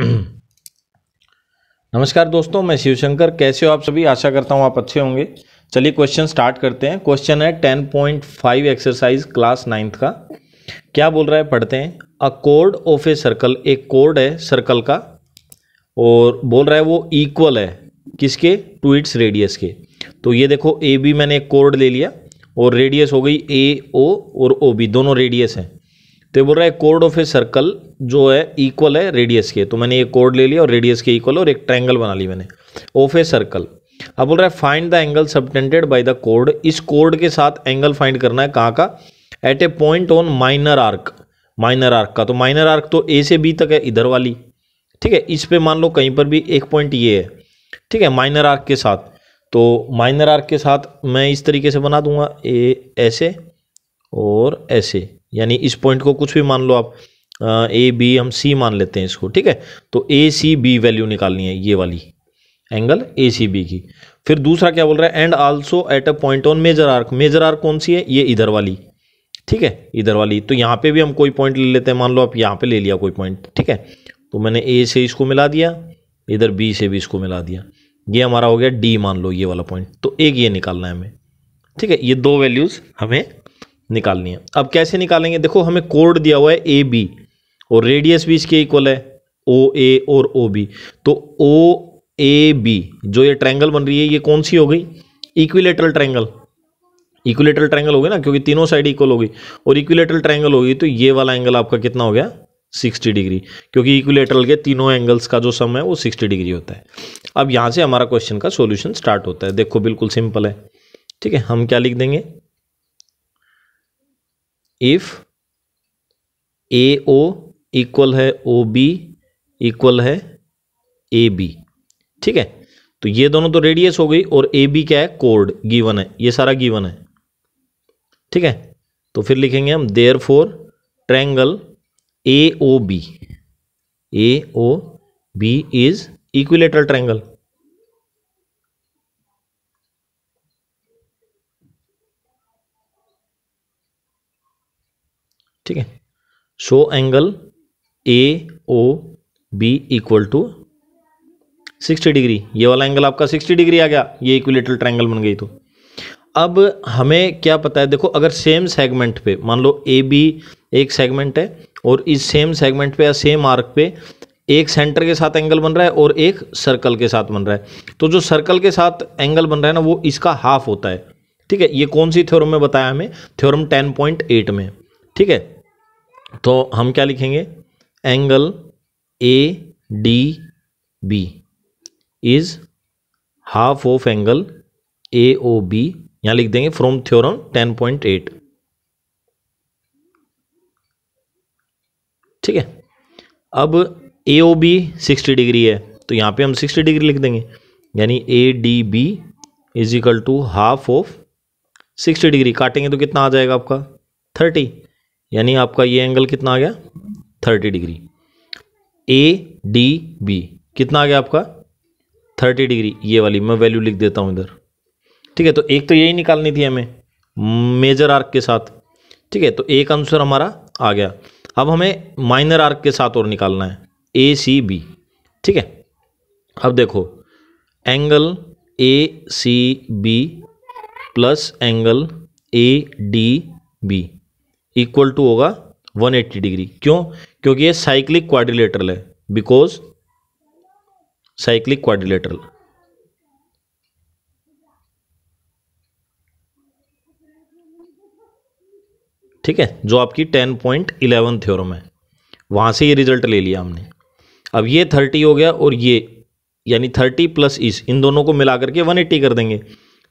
नमस्कार दोस्तों मैं शिवशंकर कैसे हो आप सभी आशा करता हूँ आप अच्छे होंगे चलिए क्वेश्चन स्टार्ट करते हैं क्वेश्चन है ten point five exercise class ninth का क्या बोल रहा है पढ़ते हैं a chord of a circle एक कोर्ड है सर्कल का और बोल रहा है वो इक्वल है किसके टू इट्स रेडियस के तो ये देखो ए बी मैंने एक कोर्ड ले लिया और रेडियस हो गई ए ओ और ओ बी दोनों रेडियस हैं तो बोल रहा है कोर्ड ऑफ ए सर्कल जो है इक्वल है रेडियस के तो मैंने ये कोर्ड ले लिया और रेडियस के इक्वल और एक ट्रैंगल बना ली मैंने ऑफ ए सर्कल अब बोल रहा है find the angle subtended by the chord इस कोर्ड के साथ एंगल फाइंड करना है कहाँ का at a point on minor arc minor arc का तो माइनर आर्क तो ए से बी तक है इधर वाली ठीक है इस पे मान लो कहीं पर भी एक पॉइंट ये है ठीक है माइनर आर्क के साथ तो माइनर आर्क के साथ मैं इस तरीके से बना दूंगा ए ऐसे और ऐसे यानी इस पॉइंट को कुछ भी मान लो आप ए बी हम सी मान लेते हैं इसको ठीक है तो ए सी बी वैल्यू निकालनी है ये वाली एंगल ए सी बी की फिर दूसरा क्या बोल रहा है and also at a point on major arc major arc कौन सी है ये इधर वाली ठीक है इधर वाली तो यहाँ पे भी हम कोई पॉइंट ले लेते हैं मान लो आप यहाँ पे ले लिया कोई पॉइंट ठीक है तो मैंने ए से इसको मिला दिया इधर बी से भी इसको मिला दिया ये हमारा हो गया डी मान लो ये वाला पॉइंट तो एक ये निकालना है हमें ठीक है ये दो वैल्यूज़ हमें निकालनी है अब कैसे निकालेंगे देखो हमें कोड दिया हुआ है ए बी और रेडियस भी इसके इक्वल है ओ ए और ओ बी तो ओ ए बी जो ये ट्रैंगल बन रही है ये कौन सी हो गई इक्विलेटरल ट्रैंगल इक्विलेटरल ट्रैंगल हो गया ना क्योंकि तीनों साइड इक्वल हो गई और इक्विलेटरल ट्रैंगल होगी तो ये वाला एंगल आपका कितना हो गया 60 डिग्री क्योंकि इक्विलेटरल के तीनों एंगल्स का जो सम है वो 60 डिग्री होता है अब यहाँ से हमारा क्वेश्चन का सॉल्यूशन स्टार्ट होता है देखो बिल्कुल सिंपल है ठीक है हम क्या लिख देंगे इफ ए ओ इक्वल है ओ बी इक्वल है ए बी ठीक है तो ये दोनों तो रेडियस हो गई और ए बी क्या है कोर्ड गिवन है ये सारा गिवन है ठीक है तो फिर लिखेंगे हम therefore triangle A O B A O B is equilateral triangle ठीक है so angle A O B equal to sixty degree ये वाला एंगल आपका सिक्सटी डिग्री आ गया ये इक्विलेटरल ट्रायंगल बन गई तो अब हमें क्या पता है देखो अगर सेम सेगमेंट पे मान लो ए बी एक सेगमेंट है और इस सेम सेगमेंट पे या सेम आर्क पे एक सेंटर के साथ एंगल बन रहा है और एक सर्कल के साथ बन रहा है तो जो सर्कल के साथ एंगल बन रहा है ना वो इसका हाफ होता है ठीक है ये कौन सी थ्योरम में बताया हमें थ्योरम टेन पॉइंट एट में ठीक है तो हम क्या लिखेंगे angle A D B is half of angle A O B यहां लिख देंगे फ्रॉम थ्योरम 10.8 ठीक है अब A O B sixty degree है तो यहां पे हम सिक्सटी डिग्री लिख देंगे यानी A D B is equal to half of sixty degree काटेंगे तो कितना आ जाएगा आपका थर्टी यानी आपका ये एंगल कितना आ गया thirty degree A D B कितना आ गया आपका थर्टी डिग्री ये वाली मैं वैल्यू लिख देता हूँ इधर ठीक है तो एक तो यही निकालनी थी हमें मेजर आर्क के साथ ठीक है तो एक आंसर हमारा आ गया अब हमें माइनर आर्क के साथ और निकालना है ए सी बी ठीक है अब देखो angle A C B plus angle A D B equal to होगा 180 डिग्री क्यों क्योंकि ये साइक्लिक क्वाड्रिलेटरल है बिकॉज साइक्लिक क्वाड्रिलेटरल ठीक है जो आपकी टेन पॉइंट इलेवन थ्योरम है वहां से ये रिजल्ट ले लिया हमने अब ये थर्टी हो गया और ये यानी थर्टी प्लस इस इन दोनों को मिला करके वन एट्टी कर देंगे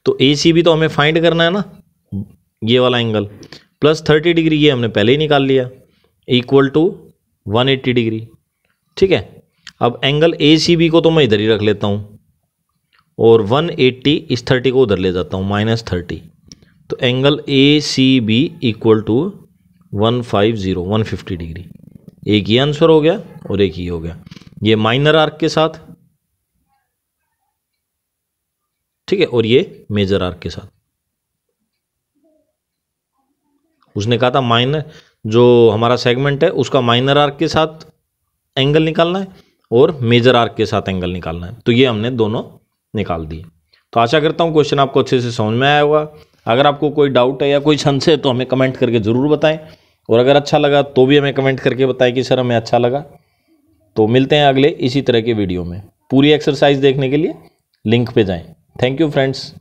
तो ए सी भी तो हमें फाइंड करना है ना ये वाला एंगल प्लस थर्टी डिग्री ये हमने पहले ही निकाल लिया equal to one eighty degree ठीक है अब एंगल ए सी बी को तो मैं इधर ही रख लेता हूँ और वन एट्टी इस थर्टी को उधर ले जाता हूँ माइनस थर्टी तो angle A C B equal to one five zero one fifty degree एक ही आंसर हो गया और एक ही हो गया ये माइनर आर्क के साथ ठीक है और ये मेजर आर्क के साथ उसने कहा था माइनर जो हमारा सेगमेंट है उसका माइनर आर्क के साथ एंगल निकालना है और मेजर आर्क के साथ एंगल निकालना है तो ये हमने दोनों निकाल दिए तो आशा करता हूँ क्वेश्चन आपको अच्छे से समझ में आया होगा अगर आपको कोई डाउट है या कोई संशय है तो हमें कमेंट करके ज़रूर बताएं और अगर अच्छा लगा तो भी हमें कमेंट करके बताएं कि सर हमें अच्छा लगा तो मिलते हैं अगले इसी तरह के वीडियो में पूरी एक्सरसाइज देखने के लिए लिंक पे जाएं थैंक यू फ्रेंड्स